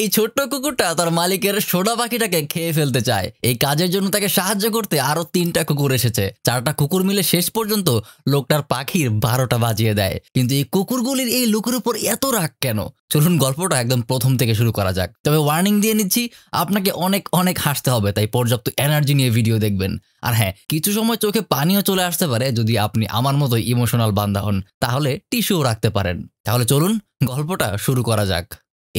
এই ছোট্ট কুকুরটা তার মালিকের সোডা পাখিটাকে খেয়ে ফেলতে চায় এই কাজের জন্য তাকে সাহায্য করতে আরো তিনটা কুকুর এসেছে চারটা কুকুর মিলে শেষ পর্যন্ত লোকটার পাখির বারোটা বাজিয়ে দেয় কিন্তু এই কুকুরগুলির এই লোকের উপর এত রাগ কেন চলুন গল্পটা একদম প্রথম থেকে শুরু করা যাক তবে ওয়ার্নিং দিয়ে নিচ্ছি আপনাকে অনেক অনেক হাসতে হবে তাই পর্যাপ্ত এনার্জি নিয়ে ভিডিও দেখবেন আর হ্যাঁ কিছু সময় চোখে পানিও চলে আসতে পারে যদি আপনি আমার মতো ইমোশনাল বান্ধা হন তাহলে টিস্যুও রাখতে পারেন তাহলে চলুন গল্পটা শুরু করা যাক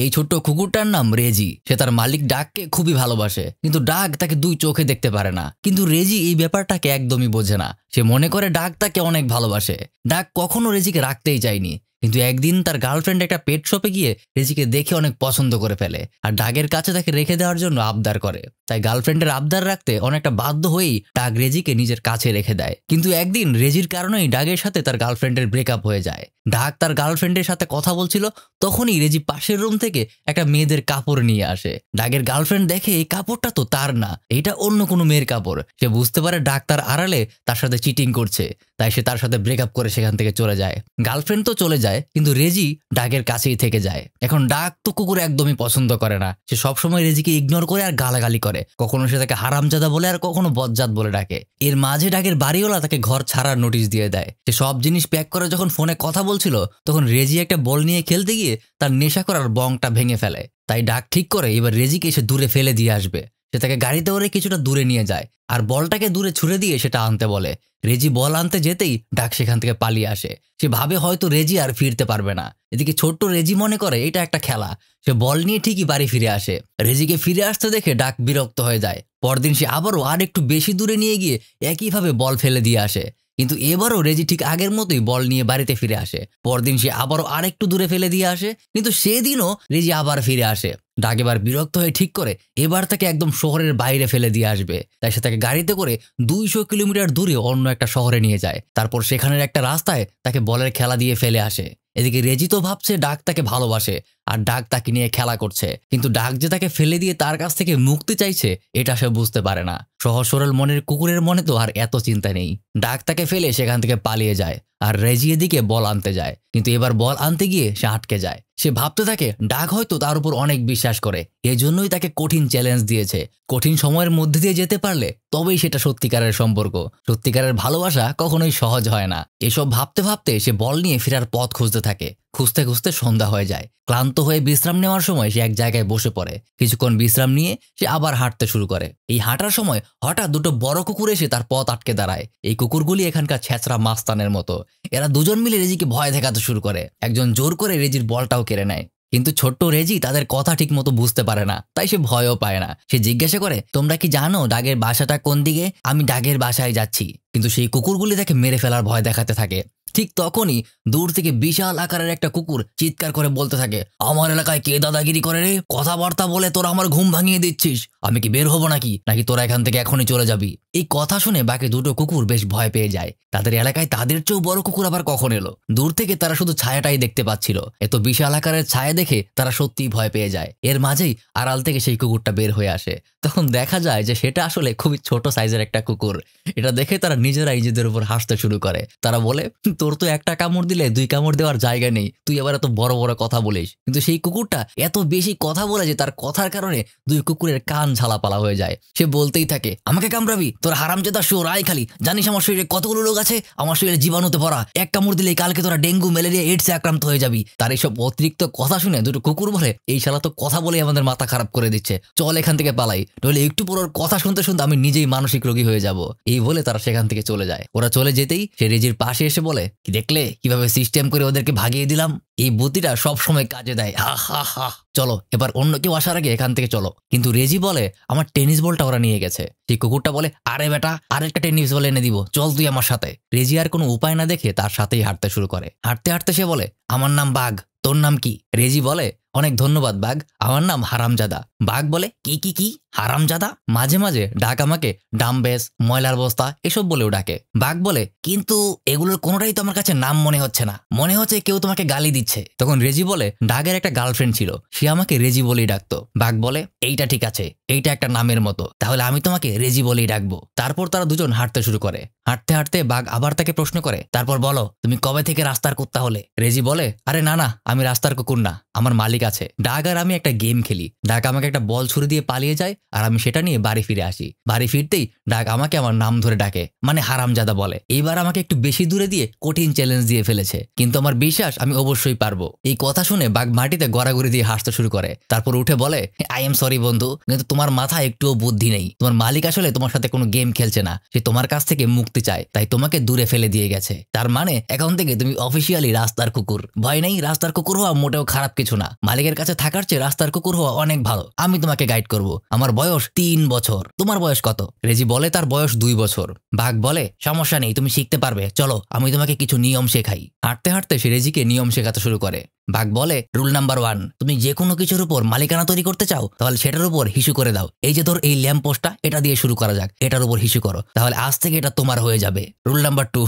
এই ছোট্ট কুকুরটার নাম রেজি সে তার মালিক ডাককে খুবই ভালোবাসে কিন্তু ডাক তাকে দুই চোখে দেখতে পারে না কিন্তু রেজি এই ব্যাপারটাকে একদমই বোঝে না সে মনে করে ডাক তাকে অনেক ভালোবাসে ডাক কখনো রেজিকে রাখতেই চায়নি কিন্তু একদিন তার গার্লফ্রেন্ড একটা পেট শপে গিয়ে রেজিকে দেখে অনেক পছন্দ করে ফেলে আর ডাগের কাছে তাকে রেখে দেওয়ার জন্য আবদার করে তাই গার্লফ্রেন্ডের আবদার রাখতে অনেকটা বাধ্য হয়েই ডাগ রেজিকে নিজের কাছে রেখে দেয় কিন্তু একদিন রেজির কারণেই ডাগের সাথে তার গার্লফ্রেন্ডের ব্রেকআপ হয়ে যায় ডাক তার গার্লফ্রেন্ডের সাথে কথা বলছিল তখনই রেজি পাশের রুম থেকে একটা মেয়েদের কাপড় নিয়ে আসে ডাগের গার্লফ্রেন্ড দেখে এই কাপড়টা তো তার না এটা অন্য কোনো মেয়ের কাপড় সে বুঝতে পারে ডাক তার আড়ালে তার সাথে চিটিং করছে তাই সে তার সাথে ব্রেকআপ করে সেখান থেকে চলে যায় গার্লফ্রেন্ড তো চলে যায় কিন্তু রেজি ডাকের কাছেই থেকে যায় এখন ডাক তো কুকুর একদমই পছন্দ করে না সে সবসময় রেজিকে ইগনোর করে আর গালাগালি করে করে কখনো সে তাকে হারামজাদা বলে আর কখনো বজ্জাত বলে ডাকে এর মাঝে ডাকের বাড়িওয়ালা তাকে ঘর ছাড়ার নোটিশ দিয়ে দেয় সে সব জিনিস প্যাক করে যখন ফোনে কথা বলছিল তখন রেজি একটা বল নিয়ে খেলতে গিয়ে তার নেশা করার বংটা ভেঙে ফেলে তাই ডাক ঠিক করে এবার রেজিকে এসে দূরে ফেলে দিয়ে আসবে সে তাকে গাড়িতে ওরে কিছুটা দূরে নিয়ে যায় আর বলটাকে দূরে ছুড়ে দিয়ে সেটা আনতে বলে রেজি বল আনতে যেতেই ডাক সেখান থেকে পালিয়ে আসে সে ভাবে হয়তো রেজি আর ফিরতে পারবে না এদিকে ছোট্ট রেজি মনে করে এটা একটা খেলা সে বল নিয়ে ঠিকই বাড়ি ফিরে আসে রেজিকে ফিরে আসতে দেখে ডাক বিরক্ত হয়ে যায় পরদিন সে আবারও আর একটু বেশি দূরে নিয়ে গিয়ে একইভাবে বল ফেলে দিয়ে আসে কিন্তু এবারও রেজি ঠিক আগের মতোই বল নিয়ে বাড়িতে ফিরে আসে পরদিন সে আবারও আরেকটু দূরে ফেলে দিয়ে আসে কিন্তু সেদিনও রেজি আবার ফিরে আসে ডাক এবার বিরক্ত হয়ে ঠিক করে এবার তাকে একদম শহরের বাইরে ফেলে দিয়ে আসবে তাই সে তাকে গাড়িতে করে দুইশো কিলোমিটার দূরে অন্য একটা শহরে নিয়ে যায় তারপর সেখানের একটা রাস্তায় তাকে বলের খেলা দিয়ে ফেলে আসে এদিকে রেজি তো ভাবছে ডাক তাকে ভালোবাসে আর ডাক তাকে নিয়ে খেলা করছে কিন্তু ডাক যে তাকে ফেলে দিয়ে তার কাছ থেকে মুক্তি চাইছে এটা সে বুঝতে পারে না সহজ সরল মনের কুকুরের মনে তো আর এত চিন্তা নেই ডাক তাকে ফেলে সেখান থেকে পালিয়ে যায় আর রেজিয়ে দিকে বল আনতে যায় কিন্তু এবার বল আনতে গিয়ে সে আটকে যায় সে ভাবতে থাকে ডাক হয়তো তার উপর অনেক বিশ্বাস করে এজন্যই তাকে কঠিন চ্যালেঞ্জ দিয়েছে কঠিন সময়ের মধ্যে দিয়ে যেতে পারলে তবেই সেটা সত্যিকারের সম্পর্ক সত্যিকারের ভালোবাসা কখনোই সহজ হয় না এসব ভাবতে ভাবতে সে বল নিয়ে ফেরার পথ খুঁজতে থাকে খুঁজতে খুঁজতে সন্ধ্যা হয়ে যায় ক্লান্ত হয়ে বিশ্রাম নেওয়ার সময় সে এক জায়গায় বসে পড়ে কিছুক্ষণ বিশ্রাম নিয়ে সে আবার হাঁটতে শুরু করে এই হাঁটার সময় হঠাৎ দুটো বড় কুকুর এসে তার পথ আটকে দাঁড়ায় এই কুকুরগুলি এখানকার ছেঁচড়া মাস্তানের মতো এরা দুজন মিলে রেজিকে ভয় দেখাতে শুরু করে একজন জোর করে রেজির বলটাও কেড়ে নেয় কিন্তু ছোট্ট রেজি তাদের কথা ঠিক মতো বুঝতে পারে না তাই সে ভয়ও পায় না সে জিজ্ঞাসা করে তোমরা কি জানো ডাগের বাসাটা কোন দিকে আমি ডাগের বাসায় যাচ্ছি কিন্তু সেই কুকুরগুলি তাকে মেরে ফেলার ভয় দেখাতে থাকে ঠিক তখনই দূর থেকে বিশাল আকারের একটা কুকুর চিৎকার করে বলতে থাকে আমার এলাকায় কে দাদাগিরি করে রে কথাবার্তা বলে তোরা আমার ঘুম ভাঙিয়ে দিচ্ছিস আমি কি বের হবো নাকি নাকি তোরা এখান থেকে এখনই চলে যাবি এই কথা শুনে বাকি দুটো কুকুর বেশ ভয় পেয়ে যায় তাদের এলাকায় তাদের চেয়েও বড় কুকুর আবার কখন এলো দূর থেকে তারা শুধু ছায়াটাই দেখতে পাচ্ছিল এত বিশাল আকারের ছায়া দেখে তারা সত্যিই ভয় পেয়ে যায় এর মাঝেই আড়াল থেকে সেই কুকুরটা বের হয়ে আসে তখন দেখা যায় যে সেটা আসলে খুবই ছোট সাইজের একটা কুকুর এটা দেখে তারা নিজেরাই নিজেদের উপর হাসতে শুরু করে তারা বলে তোর তো একটা কামড় দিলে দুই কামড় দেওয়ার জায়গা নেই তুই আবার এত বড় বড় কথা বলিস কিন্তু সেই কুকুরটা এত বেশি কথা বলে যে তার কথার কারণে দুই কুকুরের কান ঝালাপালা হয়ে যায় সে বলতেই থাকে আমাকে কামড়াবি তোর হারামচেতা সুর রায় খালি জানিস আমার শরীরে কতগুলো রোগ আছে আমার শরীরে জীবাণুতে ভরা এক কামড় দিলে কালকে তোরা ডেঙ্গু ম্যালেরিয়া এইডসে আক্রান্ত হয়ে যাবি তার এইসব অতিরিক্ত কথা শুনে দুটো কুকুর বলে এই শালা তো কথা বলেই আমাদের মাথা খারাপ করে দিচ্ছে চল এখান থেকে পালাই নইলে একটু পর ওর কথা শুনতে শুনতে আমি নিজেই মানসিক রোগী হয়ে যাব এই বলে তারা সেখান থেকে চলে যায় ওরা চলে যেতেই সে রেজির পাশে এসে বলে দেখলে কিভাবে সিস্টেম করে ওদেরকে ভাগিয়ে দিলাম এই বুদ্ধিটা সবসময় কাজে দেয় হা হা হা চলো এবার অন্য কেউ আসার আগে এখান থেকে চলো কিন্তু রেজি বলে আমার টেনিস বলটা ওরা নিয়ে গেছে ঠিক কুকুরটা বলে আরে বেটা আরেকটা টেনিস বল এনে দিব চল তুই আমার সাথে রেজি আর কোনো উপায় না দেখে তার সাথেই হাঁটতে শুরু করে হাঁটতে হাঁটতে সে বলে আমার নাম বাঘ তোর নাম কি রেজি বলে অনেক ধন্যবাদ বাঘ আমার নাম হারামজাদা বাঘ বলে কি কি কি হারামজাদা মাঝে মাঝে ডাক আমাকে ডাম্বেস ময়লার বস্তা এসব বলেও ডাকে বাঘ বলে কিন্তু এগুলোর কোনোটাই তো আমার কাছে নাম মনে হচ্ছে না মনে হচ্ছে কেউ তোমাকে গালি দিচ্ছে তখন রেজি বলে ডাগের একটা গার্লফ্রেন্ড ছিল সে আমাকে রেজি বলেই ডাকতো বাঘ বলে এইটা ঠিক আছে এইটা একটা নামের মতো তাহলে আমি তোমাকে রেজি বলেই ডাকবো তারপর তারা দুজন হাঁটতে শুরু করে হাঁটতে হাঁটতে বাঘ আবার তাকে প্রশ্ন করে তারপর বলো তুমি কবে থেকে রাস্তার কুত্তা হলে রেজি বলে আরে না না আমি রাস্তার কুকুর না আমার মালিক আছে ডাক আর আমি একটা গেম খেলি ডাক আমাকে একটা বল ছুড়ে দিয়ে পালিয়ে যায় আর আমি সেটা নিয়ে বাড়ি ফিরে আসি বাড়ি ফিরতেই ডাক আমাকে আমার নাম ধরে ডাকে মানে হারামজাদা বলে এইবার আমাকে একটু বেশি দূরে দিয়ে কঠিন চ্যালেঞ্জ দিয়ে ফেলেছে কিন্তু আমার বিশ্বাস আমি অবশ্যই পারবো এই কথা শুনে বাঘ মাটিতে গড়াগড়ি দিয়ে হাসতে শুরু করে তারপর উঠে বলে আই এম সরি বন্ধু কিন্তু তোমার মাথা একটুও বুদ্ধি নেই তোমার মালিক আসলে তোমার সাথে কোনো গেম খেলছে না সে তোমার কাছ থেকে মুক্তি চায় তাই তোমাকে দূরে ফেলে দিয়ে গেছে তার মানে এখন থেকে তুমি অফিসিয়ালি রাস্তার কুকুর ভয় নেই রাস্তার কুকুর হওয়া মোটেও খারাপ কিছু না মালিকের কাছে থাকার চেয়ে রাস্তার কুকুর হওয়া অনেক ভালো আমি তোমাকে গাইড করব আমার বয়স তিন বছর তোমার বয়স কত রেজি বলে তার বয়স দুই বছর বাঘ বলে সমস্যা নেই তুমি শিখতে পারবে চলো আমি তোমাকে কিছু নিয়ম শেখাই হাঁটতে হাঁটতে সে রেজিকে নিয়ম শেখাতে শুরু করে বাঘ বলে রুল নাম্বার ওয়ান তুমি যে কোনো কিছুর উপর মালিকানা তৈরি করতে চাও তাহলে সেটার উপর হিসু করে দাও এই যে ধর এই ল্যাম্প পোস্টটা এটা দিয়ে শুরু করা যাক এটার উপর হিসু করো তাহলে আজ থেকে এটা তোমার হয়ে যাবে rule number two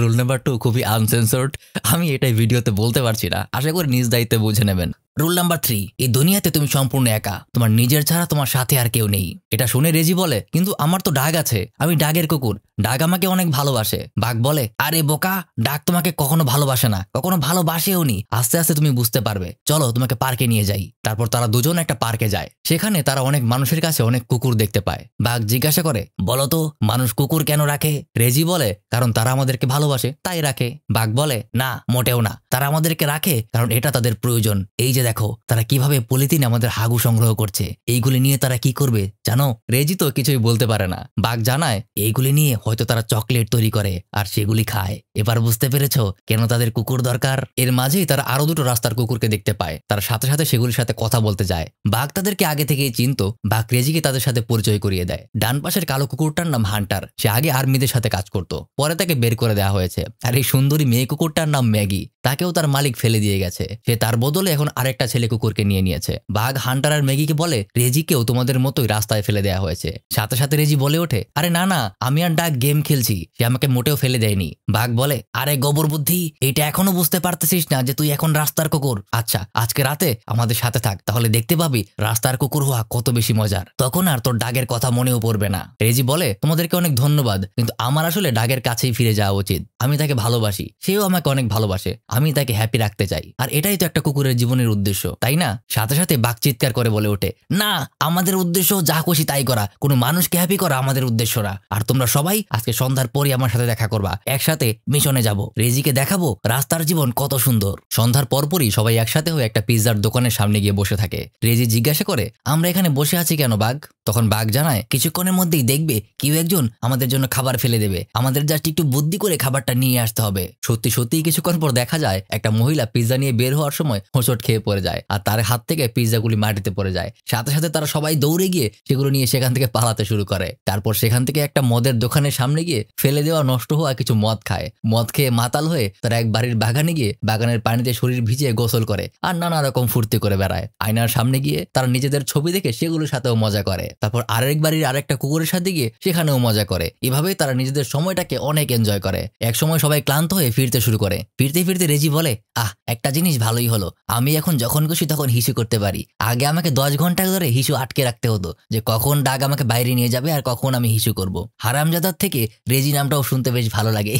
rule number two খুবই আনসেন্সর্ড আমি এটাই ভিডিওতে বলতে পারছি না আশা করি নিজ দায়িত্বে বুঝে নেবেন রুল নাম্বার থ্রি এই দুনিয়াতে তুমি সম্পূর্ণ একা তোমার নিজের ছাড়া তোমার সাথে আর কেউ নেই এটা শুনে রেজি বলে কিন্তু আমার তো ডাগ আছে আমি ডাগের কুকুর ডাগ আমাকে অনেক ভালোবাসে বাঘ বলে আরে বোকা ডাক তোমাকে কখনো ভালোবাসে না কখনো ভালোবাসেও নি আস্তে আস্তে তুমি বুঝতে পারবে চলো তোমাকে পার্কে নিয়ে যাই তারপর তারা দুজন একটা পার্কে যায় সেখানে তারা অনেক মানুষের কাছে অনেক কুকুর দেখতে পায় বাঘ জিজ্ঞাসা করে বলো তো মানুষ কুকুর কেন রাখে রেজি বলে কারণ তারা আমাদেরকে ভালোবাসে তাই রাখে বাঘ বলে না মোটেও না তারা আমাদেরকে রাখে কারণ এটা তাদের প্রয়োজন এই যে দেখো তারা কিভাবে পলিথিন আমাদের হাগু সংগ্রহ করছে এইগুলি নিয়ে তারা কি করবে জানো রেজি তো কিছুই বলতে পারে না বাঘ জানায় এইগুলি নিয়ে হয়তো তারা চকলেট তৈরি করে আর সেগুলি খায় এবার বুঝতে পেরেছ কেন তাদের কুকুর দরকার এর মাঝেই তারা আরো দুটো রাস্তার কুকুরকে দেখতে পায় তারা সাথে সাথে সেগুলির সাথে কথা বলতে যায় বাঘ তাদেরকে আগে থেকেই চিনত বাঘ রেজিকে তাদের সাথে পরিচয় করিয়ে দেয় ডান পাশের কালো কুকুরটার নাম হান্টার সে আগে আর্মিদের সাথে কাজ করত পরে তাকে বের করে দেওয়া হয়েছে আর এই সুন্দরী মেয়ে কুকুরটার নাম ম্যাগি তাকেও তার মালিক ফেলে দিয়ে গেছে সে তার বদলে এখন আরেক একটা ছেলে কুকুরকে নিয়ে নিয়েছে বাঘ হান্টার আর ম্যাগিকে বলে রেজিকেও তোমাদের মতোই রাস্তায় ফেলে দেয়া হয়েছে সাথে সাথে রেজি বলে ওঠে আরে না না আমি আর ডাক গেম খেলছি সে আমাকে মোটেও ফেলে দেয়নি বাঘ বলে আরে গোবর বুদ্ধি এটা এখনো বুঝতে পারতেছিস না যে তুই এখন রাস্তার কুকুর আচ্ছা আজকে রাতে আমাদের সাথে থাক তাহলে দেখতে পাবি রাস্তার কুকুর হওয়া কত বেশি মজার তখন আর তোর ডাগের কথা মনেও পড়বে না রেজি বলে তোমাদেরকে অনেক ধন্যবাদ কিন্তু আমার আসলে ডাগের কাছেই ফিরে যাওয়া উচিত আমি তাকে ভালোবাসি সেও আমাকে অনেক ভালোবাসে আমি তাকে হ্যাপি রাখতে চাই আর এটাই তো একটা কুকুরের জীবনের উদ্দেশ্য উদ্দেশ্য তাই না সাথে সাথে বাঘ চিৎকার করে বলে ওঠে না আমাদের উদ্দেশ্য যা খুশি তাই করা কোনো মানুষকে হ্যাপি করা আমাদের উদ্দেশ্য না আর তোমরা সবাই আজকে সন্ধ্যার পরই আমার সাথে দেখা করবা একসাথে মিশনে যাব রেজিকে দেখাবো রাস্তার জীবন কত সুন্দর সন্ধ্যার পরপরই সবাই একসাথে হয়ে একটা পিৎজার দোকানের সামনে গিয়ে বসে থাকে রেজি জিজ্ঞাসা করে আমরা এখানে বসে আছি কেন বাঘ তখন বাঘ জানায় কিছুক্ষণের মধ্যেই দেখবে কেউ একজন আমাদের জন্য খাবার ফেলে দেবে আমাদের জাস্ট একটু বুদ্ধি করে খাবারটা নিয়ে আসতে হবে সত্যি সত্যি কিছুক্ষণ পর দেখা যায় একটা মহিলা পিৎজা নিয়ে বের হওয়ার সময় হোঁচট খেয়ে পড়ে পড়ে যায় আর তার হাত থেকে পিৎজাগুলি মাটিতে পড়ে যায় সাথে সাথে তারা সবাই দৌড়ে গিয়ে সেগুলো নিয়ে সেখান থেকে পালাতে শুরু করে তারপর সেখান থেকে একটা মদের দোকানের সামনে গিয়ে ফেলে দেওয়া নষ্ট হওয়া কিছু মদ খায় মদ খেয়ে মাতাল হয়ে তারা এক বাড়ির বাগানে গিয়ে বাগানের পানিতে শরীর ভিজিয়ে গোসল করে আর নানা রকম ফুর্তি করে বেড়ায় আয়নার সামনে গিয়ে তারা নিজেদের ছবি দেখে সেগুলোর সাথেও মজা করে তারপর আরেক বাড়ির আরেকটা কুকুরের সাথে গিয়ে সেখানেও মজা করে এভাবেই তারা নিজেদের সময়টাকে অনেক এনজয় করে একসময় সবাই ক্লান্ত হয়ে ফিরতে শুরু করে ফিরতে ফিরতে রেজি বলে আহ একটা জিনিস ভালোই হলো আমি এখন যখন খুশি তখন হিসু করতে পারি আগে আমাকে দশ ঘন্টা ধরে হিসু আটকে রাখতে হতো যে কখন ডাক আমাকে বাইরে নিয়ে যাবে আর কখন আমি হিসু করব। হারামজাদার থেকে রেজি নামটাও শুনতে বেশ ভালো লাগে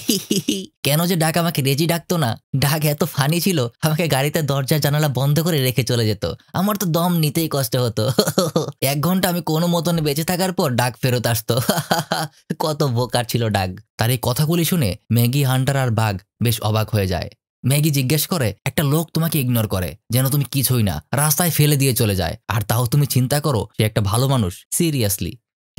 কেন যে ডাক আমাকে রেজি ডাকতো না ডাক এত ফানি ছিল আমাকে গাড়িতে দরজা জানালা বন্ধ করে রেখে চলে যেত আমার তো দম নিতেই কষ্ট হতো এক ঘন্টা আমি কোনো মতন বেঁচে থাকার পর ডাক ফেরত আসতো কত বোকার ছিল ডাক তার এই কথাগুলি শুনে ম্যাগি হান্টার আর বাঘ বেশ অবাক হয়ে যায় ম্যাগি জিজ্ঞেস করে একটা লোক তোমাকে ইগনোর করে যেন তুমি কিছুই না রাস্তায় ফেলে দিয়ে চলে যায় আর তাও তুমি চিন্তা করো সে একটা ভালো মানুষ সিরিয়াসলি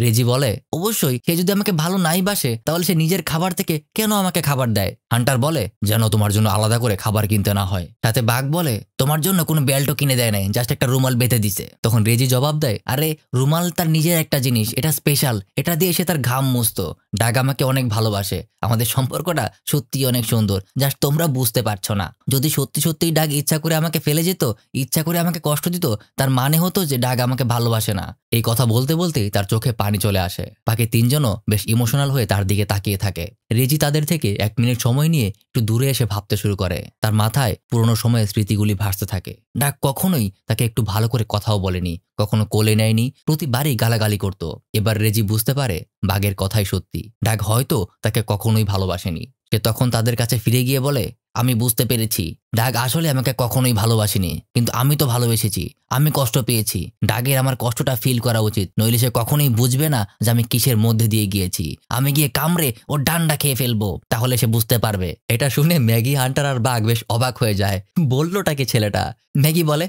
রেজি বলে অবশ্যই সে যদি আমাকে ভালো নাই বাসে তাহলে সে নিজের খাবার থেকে কেন আমাকে খাবার দেয় হান্টার বলে যেন তোমার জন্য আলাদা করে খাবার কিনতে না হয় সাথে বাঘ বলে তোমার জন্য কোনো বেল্টও কিনে দেয় নাই জাস্ট একটা রুমাল বেঁধে দিছে তখন রেজি জবাব দেয় আরে রুমাল তার নিজের একটা জিনিস এটা স্পেশাল এটা দিয়ে সে তার ঘাম মুস্ত ডাগ আমাকে অনেক ভালোবাসে আমাদের সম্পর্কটা সত্যি অনেক সুন্দর জাস্ট তোমরা বুঝতে পারছো না যদি সত্যি সত্যিই ডাগ ইচ্ছা করে আমাকে ফেলে যেত ইচ্ছা করে আমাকে কষ্ট দিত তার মানে হতো যে ডাগ আমাকে ভালোবাসে না এই কথা বলতে বলতেই তার চোখে পানি চলে আসে বাকি তিনজনও বেশ ইমোশনাল হয়ে তার দিকে তাকিয়ে থাকে রেজি তাদের থেকে এক মিনিট সময় নিয়ে একটু দূরে এসে ভাবতে শুরু করে তার মাথায় পুরনো সময়ের স্মৃতিগুলি ভাসতে থাকে ডাক কখনোই তাকে একটু ভালো করে কথাও বলেনি কখনো কোলে নেয়নি প্রতিবারই গালাগালি করত এবার রেজি বুঝতে পারে বাঘের কথাই সত্যি ডাক হয়তো তাকে কখনোই ভালোবাসেনি সে তখন তাদের কাছে ফিরে গিয়ে বলে আমি বুঝতে পেরেছি ডাক আসলে আমাকে কখনোই ভালোবাসেনি কিন্তু আমি তো ভালোবেসেছি আমি কষ্ট পেয়েছি ডাগের আমার কষ্টটা ফিল করা উচিত নইলে সে কখনোই বুঝবে না যে আমি কিসের মধ্যে দিয়ে গিয়েছি আমি গিয়ে কামড়ে ওর ডান্ডা খেয়ে ফেলবো তাহলে সে বুঝতে পারবে এটা শুনে ম্যাগি হান্টার আর বাঘ বেশ অবাক হয়ে যায় বললোটাকে ছেলেটা ম্যাগি বলে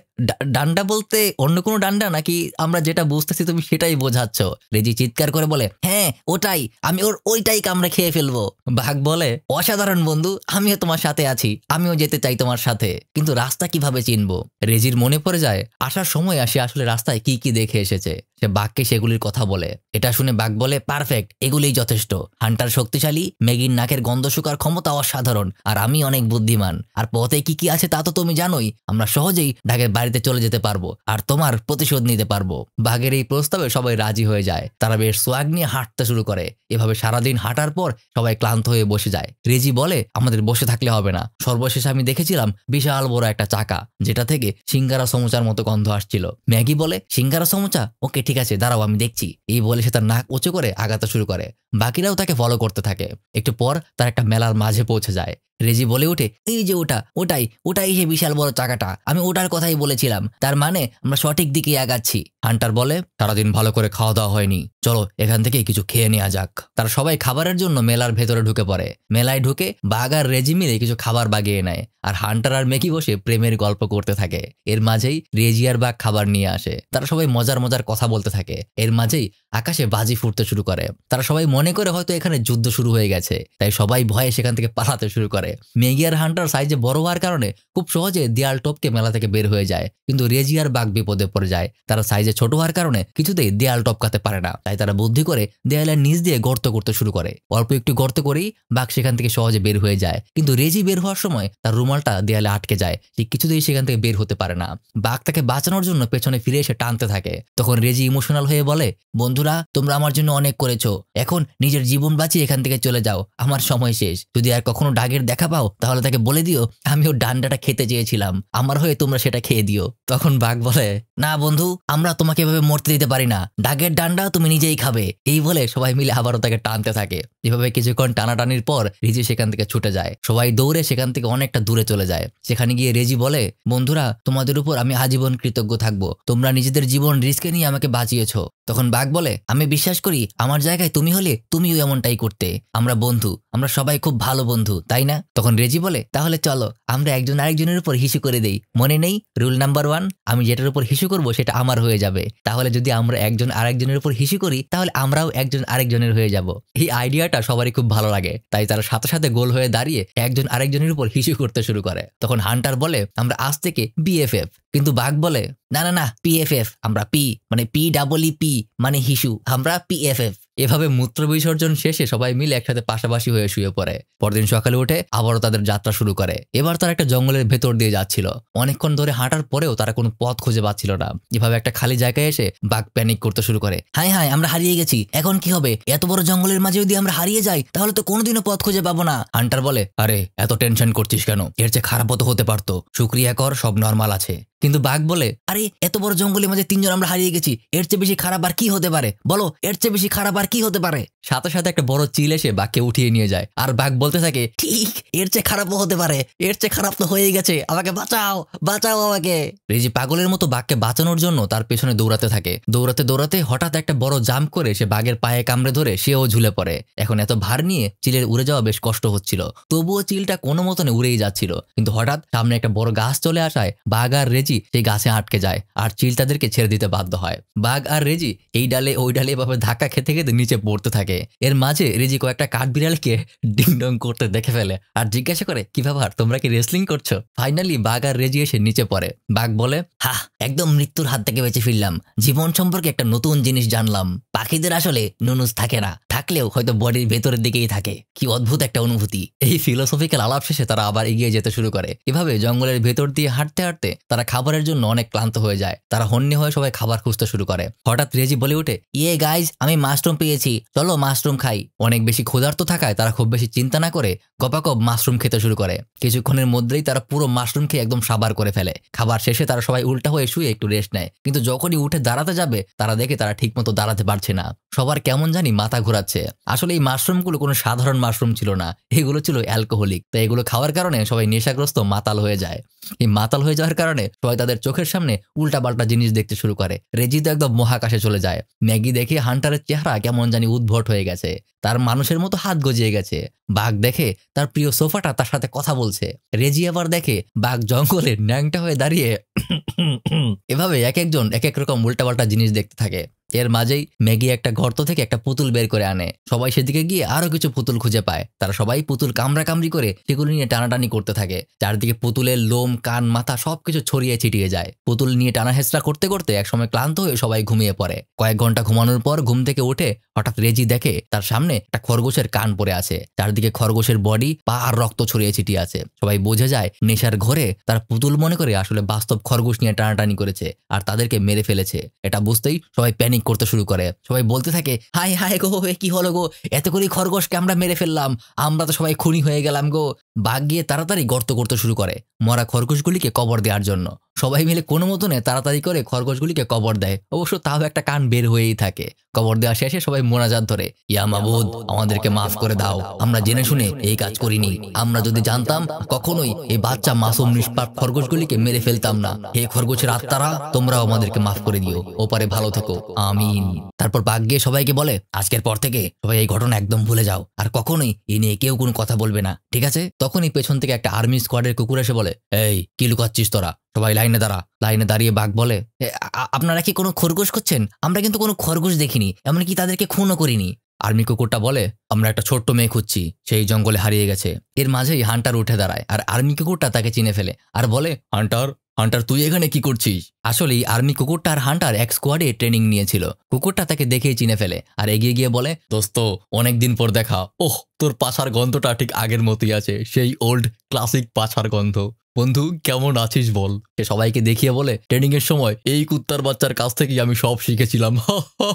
ডান্ডা বলতে অন্য কোনো ডান্ডা নাকি আমরা যেটা বুঝতেছি তুমি সেটাই বোঝাচ্ছ রেজি চিৎকার করে বলে হ্যাঁ ওটাই আমি ওর ওইটাই কামড়ে খেয়ে ফেলবো বাঘ বলে অসাধারণ বন্ধু আমিও তোমার সাথে আছি আছি আমিও যেতে চাই তোমার সাথে কিন্তু রাস্তা কিভাবে চিনব রেজির মনে পড়ে যায় আসার সময় আসে আসলে রাস্তায় কি কি দেখে এসেছে সে বাঘকে সেগুলির কথা বলে এটা শুনে বাঘ বলে পারফেক্ট এগুলিই যথেষ্ট হান্টার শক্তিশালী মেগির নাকের গন্ধ শুকার ক্ষমতা অসাধারণ আর আমি অনেক বুদ্ধিমান আর পথে কি কি আছে তা তো তুমি জানোই আমরা সহজেই ঢাকের বাড়িতে চলে যেতে পারবো আর তোমার প্রতিশোধ নিতে পারবো বাঘের এই প্রস্তাবে সবাই রাজি হয়ে যায় তারা বেশ সোয়াগ নিয়ে হাঁটতে শুরু করে এভাবে সারাদিন হাঁটার পর সবাই ক্লান্ত হয়ে বসে যায় রেজি বলে আমাদের বসে থাকলে হবে না সর্বশেষ আমি দেখেছিলাম বিশাল বড় একটা চাকা যেটা থেকে সিঙ্গারা সমুচার মতো গন্ধ আসছিল ম্যাগি বলে সিঙ্গারা সমুচা ওকে ঠিক আছে দাঁড়াও আমি দেখছি এই বলে সে তার নাক উঁচু করে আগাতে শুরু করে বাকিরাও তাকে ফলো করতে থাকে একটু পর তার একটা মেলার মাঝে পৌঁছে যায় রেজি বলে উঠে এই যে ওটা ওটাই ওটাই সে বিশাল বড় চাকাটা আমি ওটার কথাই বলেছিলাম তার মানে আমরা সঠিক দিকে আগাচ্ছি হান্টার বলে সারাদিন ভালো করে খাওয়া দাওয়া হয়নি চলো এখান থেকে কিছু খেয়ে নেওয়া যাক তারা সবাই খাবারের জন্য মেলার ভেতরে ঢুকে পড়ে মেলায় ঢুকে বাঘ আর রেজি মিলে কিছু খাবার বাগিয়ে নেয় আর হান্টার আর মেকি বসে প্রেমের গল্প করতে থাকে এর মাঝেই রেজি আর বাঘ খাবার নিয়ে আসে তারা সবাই মজার মজার কথা বলতে থাকে এর মাঝেই আকাশে বাজি ফুটতে শুরু করে তারা সবাই মনে করে হয়তো এখানে যুদ্ধ শুরু হয়ে গেছে তাই সবাই ভয়ে সেখান থেকে পালাতে শুরু করে পারে মেগিয়ার হান্টার সাইজে বড় হওয়ার কারণে খুব সহজে দেয়াল টপকে মেলা থেকে বের হয়ে যায় কিন্তু রেজিয়ার বাঘ বিপদে পড়ে যায় তারা সাইজে ছোট হওয়ার কারণে কিছুতেই দেয়াল টপকাতে পারে না তাই তারা বুদ্ধি করে দেয়ালের নিচ দিয়ে গর্ত করতে শুরু করে অল্প একটু গর্ত করেই বাঘ সেখান থেকে সহজে বের হয়ে যায় কিন্তু রেজি বের হওয়ার সময় তার রুমালটা দেয়ালে আটকে যায় সে কিছুতেই সেখান থেকে বের হতে পারে না বাঘ তাকে বাঁচানোর জন্য পেছনে ফিরে এসে টানতে থাকে তখন রেজি ইমোশনাল হয়ে বলে বন্ধুরা তোমরা আমার জন্য অনেক করেছো এখন নিজের জীবন বাঁচিয়ে এখান থেকে চলে যাও আমার সময় শেষ যদি আর কখনো ডাগের দেখা দেখা পাও তাহলে তাকে বলে দিও আমি ওর ডান্ডাটা খেতে চেয়েছিলাম আমার হয়ে তোমরা সেটা খেয়ে দিও তখন বাঘ বলে না বন্ধু আমরা তোমাকে এভাবে মরতে দিতে পারি না ডাগের ডান্ডা তুমি নিজেই খাবে এই বলে সবাই মিলে আবারও তাকে টানতে থাকে এভাবে কিছুক্ষণ টানাটানির পর রিজি সেখান থেকে ছুটে যায় সবাই দৌড়ে সেখান থেকে অনেকটা দূরে চলে যায় সেখানে গিয়ে রেজি বলে বন্ধুরা তোমাদের উপর আমি আজীবন কৃতজ্ঞ থাকবো তোমরা নিজেদের জীবন রিস্কে নিয়ে আমাকে বাঁচিয়েছ তখন বাঘ বলে আমি বিশ্বাস করি আমার জায়গায় তুমি হলে তুমিও এমনটাই করতে আমরা বন্ধু আমরা সবাই খুব ভালো বন্ধু তাই না তখন রেজি বলে তাহলে চলো আমরা একজন আরেকজনের উপর হিসু করে দেই মনে নেই রুল নাম্বার ওয়ান আমি যেটার উপর হিসু করবো সেটা আমার হয়ে যাবে তাহলে যদি আমরা একজন আরেকজনের উপর হিসু করি তাহলে আমরাও একজন আরেকজনের হয়ে যাব এই আইডিয়াটা সবারই খুব ভালো লাগে তাই তারা সাথে সাথে গোল হয়ে দাঁড়িয়ে একজন আরেকজনের উপর হিসু করতে শুরু করে তখন হান্টার বলে আমরা আজ থেকে বিএফএফ কিন্তু বাঘ বলে না না না পিএফএফ আমরা পি মানে পি ডাবল ই পি মানে হিসু আমরা পিএফএফ এভাবে মূত্র বিসর্জন শেষে সবাই মিলে একসাথে পাশাপাশি হয়ে শুয়ে পড়ে পরদিন সকালে উঠে আবারও তাদের যাত্রা শুরু করে এবার তারা একটা জঙ্গলের ভেতর দিয়ে যাচ্ছিল অনেকক্ষণ ধরে হাঁটার পরেও তারা কোনো পথ খুঁজে পাচ্ছিল না এভাবে একটা খালি জায়গায় এসে বাঘ প্যানিক করতে শুরু করে হাই হাই আমরা হারিয়ে গেছি এখন কি হবে এত বড় জঙ্গলের মাঝে যদি আমরা হারিয়ে যাই তাহলে তো কোনোদিনও পথ খুঁজে পাবো না হান্টার বলে আরে এত টেনশন করছিস কেন এর চেয়ে খারাপ তো হতে পারতো শুক্রিয়া কর সব নর্মাল আছে কিন্তু বাঘ বলে আরে এত বড় জঙ্গলের মাঝে তিনজন আমরা হারিয়ে গেছি এর চেয়ে বেশি খারাপ আর কি হতে পারে বলো এর চেয়ে বেশি খারাপ আর কি হতে পারে সাথে সাথে একটা বড় চিল এসে বাঘকে উঠিয়ে নিয়ে যায় আর বাঘ বলতে থাকে ঠিক এর চেয়ে খারাপও হতে পারে এর চেয়ে খারাপ তো হয়ে গেছে আমাকে বাঁচাও বাঁচাও আমাকে রেজি পাগলের মতো বাঘকে বাঁচানোর জন্য তার পেছনে দৌড়াতে থাকে দৌড়াতে দৌড়াতে হঠাৎ একটা বড় জাম করে সে বাঘের পায়ে কামড়ে ধরে সেও ঝুলে পড়ে এখন এত ভার নিয়ে চিলের উড়ে যাওয়া বেশ কষ্ট হচ্ছিল তবুও চিলটা কোনো মতনে উড়েই যাচ্ছিল কিন্তু হঠাৎ সামনে একটা বড় গাছ চলে আসায় বাঘ আর রেজি সেই গাছে আটকে যায় আর চিল তাদেরকে ছেড়ে দিতে বাধ্য হয় বাঘ আর রেজি এই ডালে ওই ডালে এভাবে ধাক্কা খেতে খেতে নিচে পড়তে থাকে এর মাঝে রেজি কয়েকটা কাঠ বিড়ালকে ডিং ডং করতে দেখে ফেলে আর জিজ্ঞাসা করে কি ব্যাপার তোমরা কি রেসলিং করছো ফাইনালি বাঘ আর রেজি এসে নিচে পড়ে বাঘ বলে হা একদম মৃত্যুর হাত থেকে বেঁচে ফিরলাম জীবন সম্পর্কে একটা নতুন জিনিস জানলাম পাখিদের আসলে নুনুস থাকে না থাকলেও হয়তো বডির ভেতরের দিকেই থাকে কি অদ্ভুত একটা অনুভূতি এই ফিলোসফিক্যাল আলাপ শেষে তারা আবার এগিয়ে যেতে শুরু করে এভাবে জঙ্গলের ভেতর দিয়ে হাঁটতে হাঁটতে তারা খাবারের জন্য অনেক ক্লান্ত হয়ে যায় তারা হন্যে হয়ে সবাই খাবার খুঁজতে শুরু করে হঠাৎ রেজি বলে ওঠে ইয়ে গাইজ আমি মাশরুম পেয়েছি চলো মাশরুম খাই অনেক বেশি ক্ষুধার্ত থাকায় তারা খুব বেশি চিন্তা না করে গপাকপ মাশরুম খেতে শুরু করে কিছুক্ষণের মধ্যেই তারা পুরো মাশরুম খেয়ে একদম সাবার করে ফেলে খাবার শেষে তারা সবাই উল্টা হয়ে শুয়ে একটু রেস্ট নেয় কিন্তু যখনই উঠে দাঁড়াতে যাবে তারা দেখে তারা ঠিকমতো দাঁড়াতে পারছে না সবার কেমন জানি মাথা ঘোরা আছে আসলে এই মাশরুমগুলো কোনো সাধারণ মাশরুম ছিল না এগুলো ছিল অ্যালকোহলিক তাই এগুলো খাওয়ার কারণে সবাই নেশাগ্রস্ত মাতাল হয়ে যায় এই মাতাল হয়ে যাওয়ার কারণে সবাই তাদের চোখের সামনে উল্টাপাল্টা জিনিস দেখতে শুরু করে রেজি তো একদম মহাকাশে চলে যায় ম্যাগি দেখে হান্টারের চেহারা কেমন জানি উদ্ভট হয়ে গেছে তার মানুষের মতো হাত গজিয়ে গেছে বাঘ দেখে তার প্রিয় সোফাটা তার সাথে কথা বলছে রেজি আবার দেখে বাঘ জঙ্গলে ন্যাংটা হয়ে দাঁড়িয়ে এভাবে এক একজন এক এক রকম উল্টাপাল্টা জিনিস দেখতে থাকে এর মাঝেই ম্যাগি একটা গর্ত থেকে একটা পুতুল বের করে আনে সবাই সেদিকে গিয়ে আরো কিছু পুতুল খুঁজে পায় তারা সবাই পুতুল কামড়া কামড়ি করে সেগুলো নিয়ে টানাটানি করতে থাকে চারদিকে পুতুলের লোম কান মাথা সবকিছু ছড়িয়ে ছিটিয়ে যায় পুতুল নিয়ে টানা হেসরা করতে করতে একসময় ক্লান্ত হয়ে সবাই ঘুমিয়ে পড়ে কয়েক ঘন্টা ঘুমানোর পর ঘুম থেকে উঠে হঠাৎ রেজি দেখে তার সামনে একটা খরগোশের কান পড়ে আছে চারদিকে খরগোশের বডি পা আর রক্ত ছড়িয়ে ছিটিয়ে আছে সবাই বোঝে যায় নেশার ঘরে তার পুতুল মনে করে আসলে বাস্তব খরগোশ নিয়ে টানাটানি করেছে আর তাদেরকে মেরে ফেলেছে এটা বুঝতেই সবাই প্যানিক প্ল্যানিং করতে শুরু করে সবাই বলতে থাকে হাই হায় গো কি হলো গো এত করে খরগোশকে আমরা মেরে ফেললাম আমরা তো সবাই খুনি হয়ে গেলাম গো বাঘ গিয়ে তাড়াতাড়ি গর্ত করতে শুরু করে মরা খরগোশগুলিকে কবর দেওয়ার জন্য সবাই মিলে কোনো মতনে তাড়াতাড়ি করে খরগোশগুলিকে কবর দেয় অবশ্য তাও একটা কান বের হয়েই থাকে কবর দেওয়া শেষে সবাই মোনাজাত ধরে ইয়া আমাদেরকে মাফ করে দাও আমরা জেনে শুনে এই কাজ করিনি আমরা যদি জানতাম কখনোই এই বাচ্চা মাসুম নিষ্পাপ খরগোশগুলিকে মেরে ফেলতাম না হে খরগোশের আত্মারা তোমরাও আমাদেরকে মাফ করে দিও ওপারে ভালো থেকো আমিন তারপর বাঘ গিয়ে সবাইকে বলে আজকের পর থেকে সবাই এই ঘটনা একদম ভুলে যাও আর কখনোই এ নিয়ে কেউ কোনো কথা বলবে না ঠিক আছে তখনই পেছন থেকে একটা আর্মি স্কোয়াডের কুকুর এসে বলে এই কি লুকাচ্ছিস তোরা সবাই লাইনে দাঁড়া লাইনে দাঁড়িয়ে বাঘ বলে আপনারা কি কোনো খরগোশ করছেন আমরা কিন্তু কোনো খরগোশ দেখিনি এমনকি তাদেরকে খুনও করিনি আর্মি কুকুরটা বলে আমরা একটা ছোট্ট মেয়ে খুঁজছি সেই জঙ্গলে হারিয়ে গেছে এর মাঝেই হান্টার উঠে দাঁড়ায় আর আর্মি কুকুরটা তাকে চিনে ফেলে আর বলে হান্টার হান্টার তুই এখানে কি করছিস আসলে আর্মি কুকুরটা আর হান্টার এক স্কোয়াডে ট্রেনিং নিয়েছিল কুকুরটা তাকে দেখেই চিনে ফেলে আর এগিয়ে গিয়ে বলে দোস্ত অনেকদিন পর দেখা ওহ তোর পাছার গন্ধটা ঠিক আগের মতোই আছে সেই ওল্ড ক্লাসিক পাছার গন্ধ বন্ধু কেমন আছিস বল সে সবাইকে দেখিয়ে বলে ট্রেনিং এর সময় এই কুত্তার বাচ্চার কাছ থেকেই আমি সব শিখেছিলাম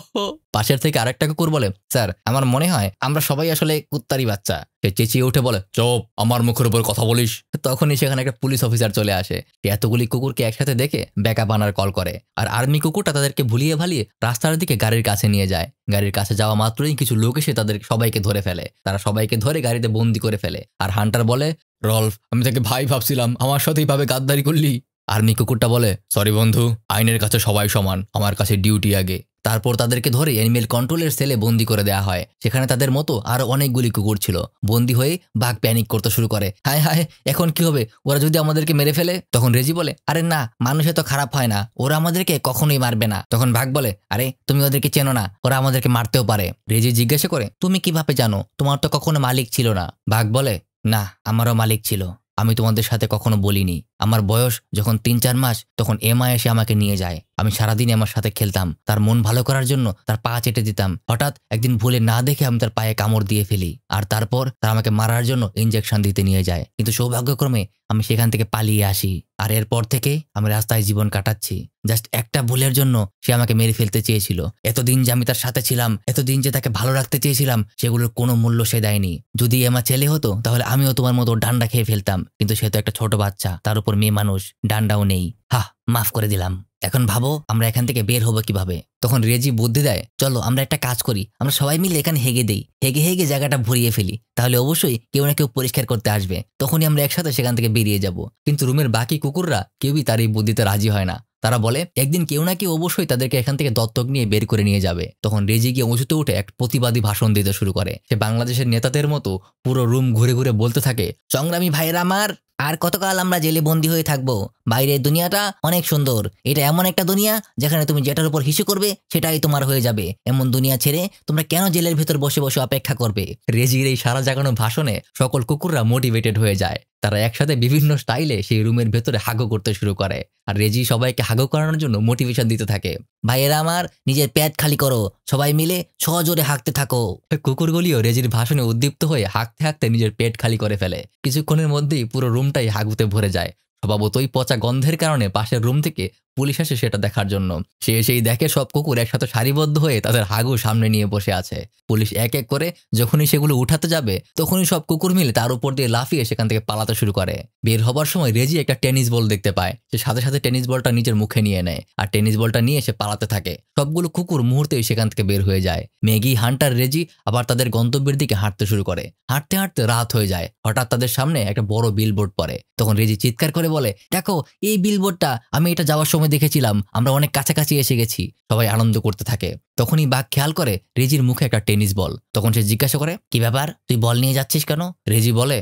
পাশের থেকে আরেকটা কুকুর বলে স্যার আমার মনে হয় আমরা সবাই আসলে কুত্তারই বাচ্চা সে চেঁচিয়ে উঠে বলে চোপ আমার মুখের উপর কথা বলিস তখনই সেখানে একটা পুলিশ অফিসার চলে আসে সে এতগুলি কুকুরকে একসাথে দেখে ব্যাকআপ আনার কল করে আর আর্মি কুকুরটা তাদেরকে ভুলিয়ে ভালিয়ে রাস্তার দিকে গাড়ির কাছে নিয়ে যায় গাড়ির কাছে যাওয়া মাত্রই কিছু লোক এসে তাদের সবাইকে ধরে ফেলে তারা সবাইকে ধরে গাড়িতে বন্দি করে ফেলে আর হান্টার বলে রলফ আমি তাকে ভাই ভাবছিলাম আমার সাথেই ভাবে গাদ্দারি করলি আর্মি কুকুরটা বলে সরি বন্ধু আইনের কাছে সবাই সমান আমার কাছে ডিউটি আগে তারপর তাদেরকে ধরে অ্যানিমেল কন্ট্রোলের সেলে বন্দি করে দেওয়া হয় সেখানে তাদের মতো আরও অনেকগুলি কুকুর ছিল বন্দি হয়ে বাঘ প্যানিক করতে শুরু করে হায় হায় এখন কি হবে ওরা যদি আমাদেরকে মেরে ফেলে তখন রেজি বলে আরে না মানুষে তো খারাপ হয় না ওরা আমাদেরকে কখনোই মারবে না তখন বাঘ বলে আরে তুমি ওদেরকে চেনো না ওরা আমাদেরকে মারতেও পারে রেজি জিজ্ঞাসা করে তুমি কিভাবে জানো তোমার তো কখনো মালিক ছিল না বাঘ বলে না আমারও মালিক ছিল আমি তোমাদের সাথে কখনো বলিনি আমার বয়স যখন তিন চার মাস তখন এমা এসে আমাকে নিয়ে যায় আমি সারাদিন এমার সাথে খেলতাম তার মন ভালো করার জন্য তার পা চেটে দিতাম হঠাৎ একদিন ভুলে না দেখে আমি তার পায়ে কামড় দিয়ে ফেলি আর তারপর তার আমাকে মারার জন্য ইঞ্জেকশন দিতে নিয়ে যায় কিন্তু সৌভাগ্যক্রমে আমি সেখান থেকে পালিয়ে আসি আর এরপর থেকে আমি রাস্তায় জীবন কাটাচ্ছি জাস্ট একটা ভুলের জন্য সে আমাকে মেরে ফেলতে চেয়েছিল এতদিন যে আমি তার সাথে ছিলাম এতদিন যে তাকে ভালো রাখতে চেয়েছিলাম সেগুলোর কোনো মূল্য সে দেয়নি যদি এমা ছেলে হতো তাহলে আমিও তোমার মতো ডান্ডা খেয়ে ফেলতাম কিন্তু সে তো একটা ছোট বাচ্চা তার উপর ওপর মেয়ে মানুষ ডান্ডাও নেই হা মাফ করে দিলাম এখন ভাবো আমরা এখান থেকে বের হবো কিভাবে তখন রেজি বুদ্ধি দেয় চলো আমরা একটা কাজ করি আমরা সবাই মিলে এখানে হেগে দেই হেগে হেগে জায়গাটা ভরিয়ে ফেলি তাহলে অবশ্যই কেউ না কেউ পরিষ্কার করতে আসবে তখনই আমরা একসাথে সেখান থেকে বেরিয়ে যাব কিন্তু রুমের বাকি কুকুররা কেউই তার এই বুদ্ধিতে রাজি হয় না তারা বলে একদিন কেউ না কেউ অবশ্যই তাদেরকে এখান থেকে দত্তক নিয়ে বের করে নিয়ে যাবে তখন রেজি গিয়ে উঁচুতে উঠে এক প্রতিবাদী ভাষণ দিতে শুরু করে সে বাংলাদেশের নেতাদের মতো পুরো রুম ঘুরে ঘুরে বলতে থাকে সংগ্রামী ভাইরা আমার আর কতকাল আমরা জেলে বন্দি হয়ে থাকবো বাইরের দুনিয়াটা অনেক সুন্দর এটা এমন একটা দুনিয়া যেখানে তুমি যেটার উপর হিসু করবে সেটাই তোমার হয়ে যাবে এমন দুনিয়া ছেড়ে তোমরা কেন জেলের ভেতর বসে বসে অপেক্ষা করবে রেজির এই সারা জাগানো ভাষণে সকল কুকুররা মোটিভেটেড হয়ে যায় তারা একসাথে বিভিন্ন স্টাইলে সেই রুমের ভেতরে হাগো করতে শুরু করে আর রেজি সবাইকে হাগো করানোর জন্য মোটিভেশন দিতে থাকে ভাইয়েরা আমার নিজের প্যাট খালি করো সবাই মিলে সজোরে হাঁকতে থাকো কুকুরগুলিও রেজির ভাষণে উদ্দীপ্ত হয়ে হাঁকতে হাঁকতে নিজের পেট খালি করে ফেলে কিছুক্ষণের মধ্যেই পুরো রুমটাই হাগুতে ভরে যায় স্বভাবত ওই পচা গন্ধের কারণে পাশের রুম থেকে পুলিশ আসে সেটা দেখার জন্য সে সেই দেখে সব কুকুর একসাথে সারিবদ্ধ হয়ে তাদের হাগু সামনে নিয়ে বসে আছে পুলিশ এক এক করে যখনই সেগুলো উঠাতে যাবে তখনই সব কুকুর মিলে তার উপর দিয়ে লাফিয়ে সেখান থেকে পালাতে শুরু করে বের হবার সময় রেজি একটা টেনিস বল দেখতে পায় সে সাথে সাথে টেনিস বলটা নিজের মুখে নিয়ে নেয় আর টেনিস বলটা নিয়ে সে পালাতে থাকে সবগুলো কুকুর মুহূর্তেই সেখান থেকে বের হয়ে যায় মেগি হান্টার রেজি আবার তাদের গন্তব্যের দিকে হাঁটতে শুরু করে হাঁটতে হাঁটতে রাত হয়ে যায় হঠাৎ তাদের সামনে একটা বড় বিলবোর্ড পড়ে তখন রেজি চিৎকার করে বলে দেখো এই বিলবোর্ডটা আমি এটা যাওয়ার সময় দেখেছিলাম আমরা অনেক কাছাকাছি এসে গেছি সবাই আনন্দ করতে থাকে তখনই বাঘ খেয়াল করে রেজির মুখে একটা টেনিস বল তখন সে জিজ্ঞাসা করে কি ব্যাপার তুই বল নিয়ে যাচ্ছিস কেন রেজি বলে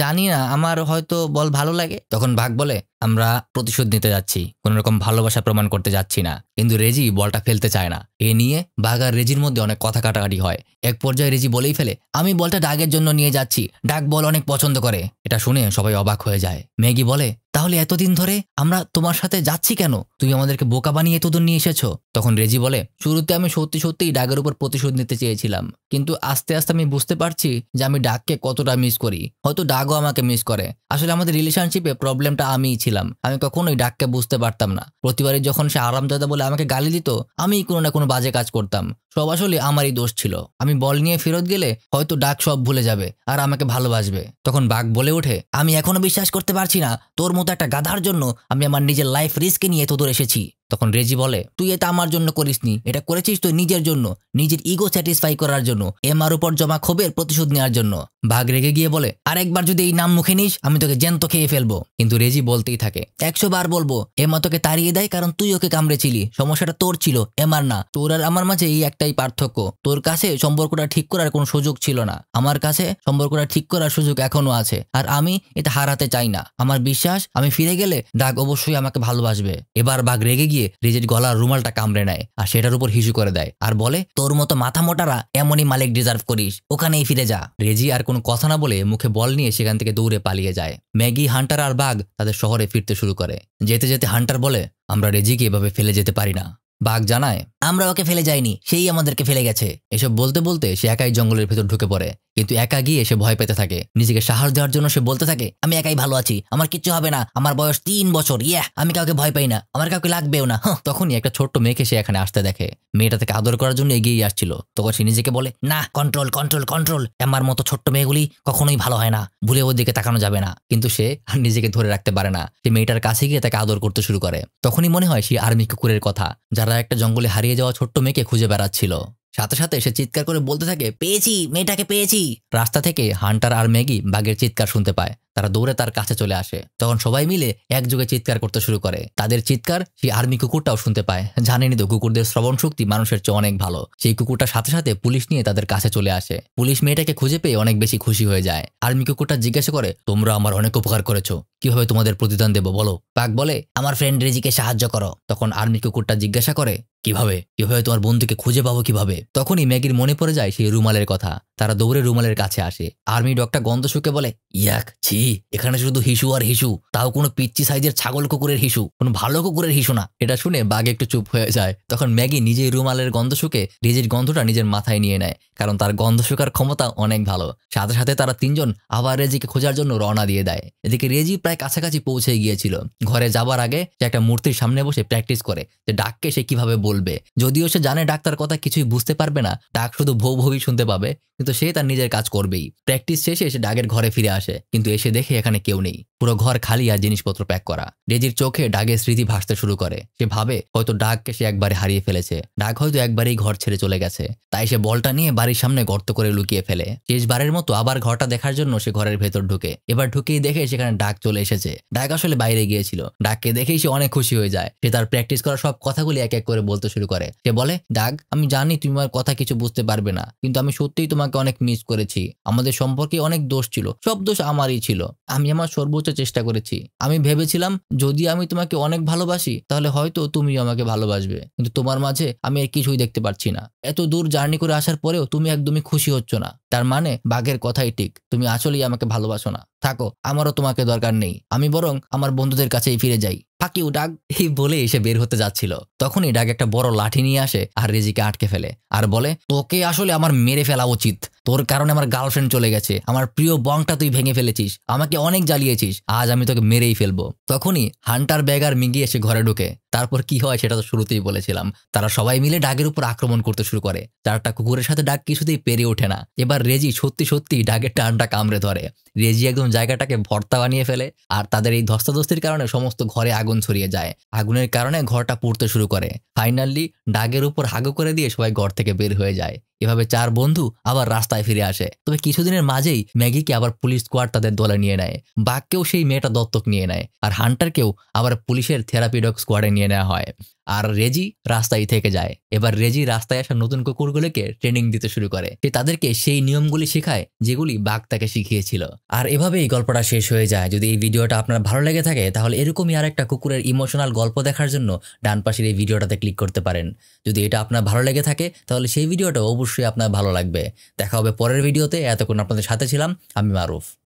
জানি না আমার হয়তো বল ভালো লাগে তখন বাঘ বলে আমরা প্রতিশোধ নিতে যাচ্ছি কোন রকম ভালোবাসা প্রমাণ করতে যাচ্ছি না কিন্তু রেজি বলটা ফেলতে চায় না এ নিয়ে বাঘ আর রেজির মধ্যে অনেক কথা কাটাকাটি হয় এক পর্যায়ে রেজি বলেই ফেলে আমি বলটা ডাগের জন্য নিয়ে যাচ্ছি ডাক বল অনেক পছন্দ করে এটা শুনে সবাই অবাক হয়ে যায় ম্যাগি বলে তাহলে এতদিন ধরে আমরা তোমার সাথে যাচ্ছি কেন তুমি আমাদেরকে বোকা বানিয়ে এতদূর নিয়ে এসেছো তখন রেজি বলে শুরুতে আমি সত্যি সত্যিই ডাগের উপর প্রতিশোধ নিতে চেয়েছিলাম কিন্তু আস্তে আস্তে আমি বুঝতে পারছি যে আমি ডাককে কতটা মিস করি হয়তো ডাগও আমাকে মিস করে আসলে আমাদের রিলেশনশিপে প্রবলেমটা আমিই ছিলাম আমি কখনোই ডাককে বুঝতে পারতাম না প্রতিবারই যখন সে আরামদাদা বলে আমাকে গালি দিত আমি কোনো না কোনো বাজে কাজ করতাম সব আসলে আমারই দোষ ছিল আমি বল নিয়ে ফেরত গেলে হয়তো ডাক সব ভুলে যাবে আর আমাকে ভালোবাসবে তখন বাঘ বলে ওঠে আমি এখনো বিশ্বাস করতে পারছি না তোর মতো একটা গাধার জন্য আমি আমার নিজের লাইফ রিস্কে নিয়ে তোদের এসেছি তখন রেজি বলে তুই এটা আমার জন্য করিসনি এটা করেছিস তুই নিজের জন্য নিজের ইগো স্যাটিসফাই করার জন্য এমার উপর জমা ক্ষোভের প্রতিশোধ নেওয়ার জন্য ভাগ রেগে গিয়ে বলে আরেকবার যদি এই নাম মুখে নিস আমি তোকে জ্যান্ত খেয়ে ফেলবো কিন্তু রেজি বলতেই থাকে একশো বার বলবো এমা তোকে তাড়িয়ে দেয় কারণ তুই ওকে কামড়েছিলি সমস্যাটা তোর ছিল এমার না তোর আর আমার মাঝে এই একটাই পার্থক্য তোর কাছে সম্পর্কটা ঠিক করার কোনো সুযোগ ছিল না আমার কাছে সম্পর্কটা ঠিক করার সুযোগ এখনো আছে আর আমি এটা হারাতে চাই না আমার বিশ্বাস আমি ফিরে গেলে দাগ অবশ্যই আমাকে ভালোবাসবে এবার বাঘ রেগে গিয়ে দিয়ে রিজেট গলার রুমালটা কামড়ে নেয় আর সেটার উপর হিসু করে দেয় আর বলে তোর মতো মাথা মোটারা এমনই মালিক ডিজার্ভ করিস ওখানেই ফিরে যা রেজি আর কোনো কথা না বলে মুখে বল নিয়ে সেখান থেকে দৌড়ে পালিয়ে যায় ম্যাগি হান্টার আর বাঘ তাদের শহরে ফিরতে শুরু করে যেতে যেতে হান্টার বলে আমরা রেজিকে এভাবে ফেলে যেতে পারি না বাঘ জানায় আমরা ওকে ফেলে যাইনি সেই আমাদেরকে ফেলে গেছে এসব বলতে বলতে সে একাই জঙ্গলের ভেতর ঢুকে পড়ে কিন্তু একা গিয়ে সে ভয় পেতে থাকে নিজেকে সাহস দেওয়ার জন্য সে বলতে থাকে আমি একাই ভালো আছি আমার কিচ্ছু হবে না আমার বয়স তিন বছর ইয়া আমি কাউকে ভয় পাই না আমার কাউকে লাগবেও না হ্যাঁ তখনই একটা ছোট্ট মেয়েকে সে এখানে আসতে দেখে মেয়েটা তাকে আদর করার জন্য এগিয়ে আসছিল তখন সে নিজেকে বলে না কন্ট্রোল কন্ট্রোল কন্ট্রোল আমার মতো ছোট্ট মেয়েগুলি কখনোই ভালো হয় না ভুলে ওর দিকে তাকানো যাবে না কিন্তু সে আর নিজেকে ধরে রাখতে পারে না সে মেয়েটার কাছে গিয়ে তাকে আদর করতে শুরু করে তখনই মনে হয় সে আর্মি কুকুরের কথা যারা তারা একটা জঙ্গলে হারিয়ে যাওয়া ছোট্ট মেয়েকে খুঁজে বেড়াচ্ছিল সাথে সাথে সে চিৎকার করে বলতে থাকে পেয়েছি মেয়েটাকে পেয়েছি রাস্তা থেকে হান্টার আর ম্যাগি বাঘের চিৎকার শুনতে পায় তারা দৌড়ে তার কাছে চলে আসে তখন সবাই মিলে একযোগে চিৎকার করতে শুরু করে তাদের চিৎকার সেই আর্মি কুকুরটাও শুনতে পায় জানেনি তো কুকুরদের শ্রবণ শক্তি মানুষের চেয়ে অনেক ভালো সেই কুকুরটার সাথে সাথে পুলিশ নিয়ে তাদের কাছে চলে আসে পুলিশ মেয়েটাকে খুঁজে পেয়ে অনেক বেশি খুশি হয়ে যায় আর্মি কুকুরটা জিজ্ঞাসা করে তোমরা আমার অনেক উপকার করেছো কিভাবে তোমাদের প্রতিদান দেবো বলো পাক বলে আমার ফ্রেন্ড রেজিকে সাহায্য করো তখন আর্মি কুকুরটা জিজ্ঞাসা করে কিভাবে কিভাবে তোমার বন্ধুকে খুঁজে পাবো কিভাবে তখনই ম্যাগির মনে পড়ে যায় সেই রুমালের কথা তারা দৌড়ে রুমালের কাছে আসে আর্মি ডগটা গন্ধ শুকে বলে ইয়াক ছি এখানে শুধু হিসু আর হিসু তাও কোনো পিচ্ছি সাইজের ছাগল কুকুরের হিসু কোনো ভালো কুকুরের হিসু না এটা শুনে বাঘ একটু চুপ হয়ে যায় তখন ম্যাগি নিজেই রুমালের গন্ধ শুকে রিজির গন্ধটা নিজের মাথায় নিয়ে নেয় কারণ তার গন্ধ শুকার ক্ষমতা অনেক ভালো সাথে সাথে তারা তিনজন আবার রেজিকে খোঁজার জন্য রওনা দিয়ে দেয় এদিকে রেজি প্রায় কাছাকাছি পৌঁছে গিয়েছিল ঘরে যাবার আগে সে একটা মূর্তির সামনে বসে প্র্যাকটিস করে যে ডাককে সে কিভাবে বলবে যদিও সে জানে ডাক্তার কথা কিছুই বুঝতে পারবে না ডাক শুধু ভৌ ভৌই শুনতে পাবে কিন্তু সে তার নিজের কাজ করবেই প্র্যাকটিস শেষে এসে ডাগের ঘরে ফিরে আসে কিন্তু এসে দেখে এখানে কেউ নেই পুরো ঘর খালি আর জিনিসপত্র প্যাক করা ডেজির চোখে ডাগের স্মৃতি ভাসতে শুরু করে সে ভাবে হয়তো ডাগকে সে একবারে হারিয়ে ফেলেছে ডাগ হয়তো একবারেই ঘর ছেড়ে চলে গেছে তাই সে বলটা নিয়ে বাড়ির সামনে গর্ত করে লুকিয়ে ফেলে শেষবারের মতো আবার ঘরটা দেখার জন্য সে ঘরের ভেতর ঢুকে এবার ঢুকেই দেখে সেখানে ডাক চলে এসেছে ডাক আসলে বাইরে গিয়েছিল ডাককে দেখেই সে অনেক খুশি হয়ে যায় সে তার প্র্যাকটিস করা সব কথাগুলি এক এক করে বলতে শুরু করে সে বলে ডাক আমি জানি তুমি আমার কথা কিছু বুঝতে পারবে না কিন্তু আমি সত্যিই তোমাকে তোমাকে অনেক মিস করেছি আমাদের সম্পর্কে অনেক দোষ ছিল সব দোষ আমারই ছিল আমি আমার সর্বোচ্চ চেষ্টা করেছি আমি ভেবেছিলাম যদি আমি তোমাকে অনেক ভালোবাসি তাহলে হয়তো তুমিও আমাকে ভালোবাসবে কিন্তু তোমার মাঝে আমি আর কিছুই দেখতে পাচ্ছি না এত দূর জার্নি করে আসার পরেও তুমি একদমই খুশি হচ্ছ না তার মানে বাঘের কথাই ঠিক তুমি আসলেই আমাকে ভালোবাসো না থাকো আমারও তোমাকে দরকার নেই আমি বরং আমার বন্ধুদের কাছেই ফিরে যাই ফাঁকি ডাক এই বলে এসে বের হতে যাচ্ছিল তখনই ডাক একটা বড় লাঠি নিয়ে আসে আর রেজিকে আটকে ফেলে আর বলে তোকে আসলে আমার মেরে ফেলা উচিত তোর কারণে আমার গার্লফ্রেন্ড চলে গেছে আমার প্রিয় বংটা তুই ভেঙে ফেলেছিস আমাকে অনেক জ্বালিয়েছিস আজ আমি তোকে মেরেই ফেলবো তখনই হান্টার ব্যাগ আর মিগি এসে ঘরে ঢুকে তারপর কি হয় সেটা তো শুরুতেই বলেছিলাম তারা সবাই মিলে ডাগের উপর আক্রমণ করতে শুরু করে চারটা কুকুরের সাথে ডাক কিছুতেই পেরে ওঠে না এবার রেজি সত্যি সত্যি ডাগের টানটা কামড়ে ধরে রেজি একদম জায়গাটাকে ভর্তা বানিয়ে ফেলে আর তাদের এই ধস্তাধস্তির কারণে সমস্ত ঘরে আগুন ছড়িয়ে যায় আগুনের কারণে ঘরটা পুড়তে শুরু করে ফাইনালি ডাগের উপর হাগু করে দিয়ে সবাই ঘর থেকে বের হয়ে যায় এভাবে চার বন্ধু আবার রাস্তায় ফিরে আসে তবে কিছুদিনের মাঝেই ম্যাগিকে আবার পুলিশ স্কোয়াড তাদের দলে নিয়ে নেয় বাঘকেও সেই মেয়েটা দত্তক নিয়ে নেয় আর হান্টারকেও আবার পুলিশের থেরাপিডক স্কোয়াডে নিয়ে নেওয়া হয় আর রেজি রাস্তায় থেকে যায় এবার রেজি রাস্তায় আসা নতুন কুকুরগুলোকে ট্রেনিং দিতে শুরু করে সে তাদেরকে সেই নিয়মগুলি শেখায় যেগুলি বাঘ তাকে শিখিয়েছিল আর এভাবেই গল্পটা শেষ হয়ে যায় যদি এই ভিডিওটা আপনার ভালো লেগে থাকে তাহলে এরকমই আর একটা কুকুরের ইমোশনাল গল্প দেখার জন্য ডান পাশের এই ভিডিওটাতে ক্লিক করতে পারেন যদি এটা আপনার ভালো লেগে থাকে তাহলে সেই ভিডিওটা অবশ্যই আপনার ভালো লাগবে দেখা হবে পরের ভিডিওতে এতক্ষণ আপনাদের সাথে ছিলাম আমি মারুফ